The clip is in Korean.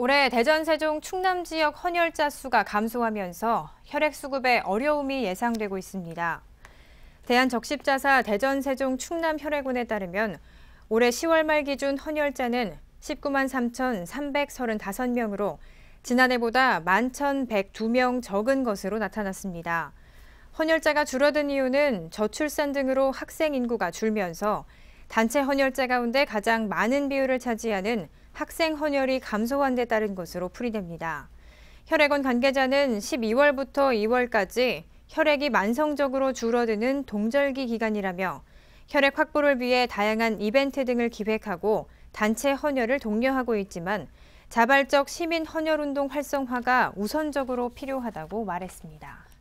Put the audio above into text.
올해 대전, 세종, 충남 지역 헌혈자 수가 감소하면서 혈액 수급에 어려움이 예상되고 있습니다. 대한적십자사 대전, 세종, 충남 혈액원에 따르면 올해 10월 말 기준 헌혈자는 19만 3,335명으로 지난해보다 11,102명 적은 것으로 나타났습니다. 헌혈자가 줄어든 이유는 저출산 등으로 학생 인구가 줄면서 단체 헌혈자 가운데 가장 많은 비율을 차지하는 학생 헌혈이 감소한 데 따른 것으로 풀이됩니다. 혈액원 관계자는 12월부터 2월까지 혈액이 만성적으로 줄어드는 동절기 기간이라며 혈액 확보를 위해 다양한 이벤트 등을 기획하고 단체 헌혈을 독려하고 있지만 자발적 시민 헌혈운동 활성화가 우선적으로 필요하다고 말했습니다.